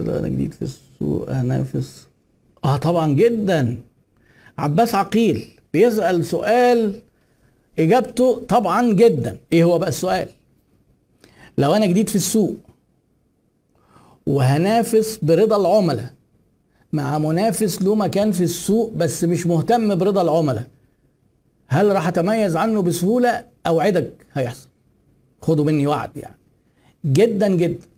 انا جديد في السوق هنافس اه طبعا جدا عباس عقيل بيسال سؤال اجابته طبعا جدا ايه هو بقى السؤال لو انا جديد في السوق وهنافس برضا العملاء مع منافس له مكان في السوق بس مش مهتم برضا العملاء هل راح اتميز عنه بسهوله اوعدك هيحصل خدوا مني وعد يعني جدا جدا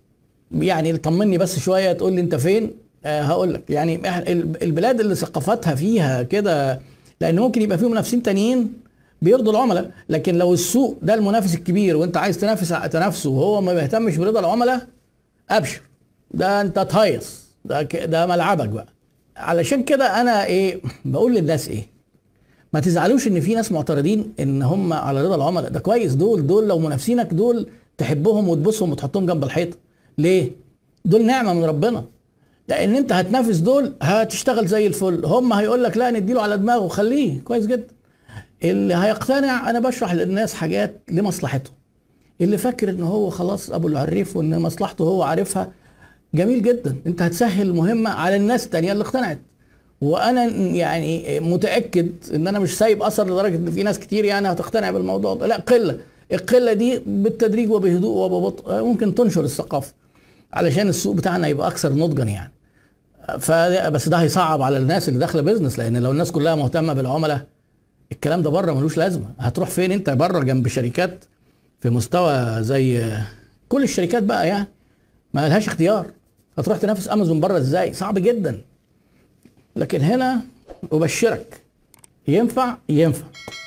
يعني طمني بس شويه تقول لي انت فين آه هقول لك يعني البلاد اللي ثقافتها فيها كده لان ممكن يبقى فيه منافسين تانيين بيرضوا العملاء لكن لو السوق ده المنافس الكبير وانت عايز تنافس تنافسه وهو ما بيهتمش برضا العملاء ابشر ده انت تهيص ده ده ملعبك بقى علشان كده انا ايه بقول للناس ايه ما تزعلوش ان في ناس معترضين ان هم على رضا العملاء ده كويس دول دول لو منافسينك دول تحبهم وتبوسهم وتحطهم جنب الحيطه ليه؟ دول نعمه من ربنا لان انت هتنافس دول هتشتغل زي الفل هم هيقول لك لا نديله على دماغه خليه كويس جدا اللي هيقتنع انا بشرح للناس حاجات لمصلحته اللي فاكر ان هو خلاص ابو العريف وان مصلحته هو عارفها جميل جدا انت هتسهل المهمه على الناس التانية اللي اقتنعت وانا يعني متاكد ان انا مش سايب اثر لدرجه ان في ناس كتير يعني هتقتنع بالموضوع ده لا قله القله دي بالتدريج وبهدوء وببطء ممكن تنشر الثقافه علشان السوق بتاعنا يبقى اكثر نضجا يعني ف بس ده هيصعب على الناس اللي داخله بيزنس لان لو الناس كلها مهتمه بالعملاء الكلام ده بره ملوش لازمه هتروح فين انت بره جنب شركات في مستوى زي كل الشركات بقى يعني ما لهاش اختيار هتروح تنافس امازون بره ازاي صعب جدا لكن هنا ابشرك ينفع ينفع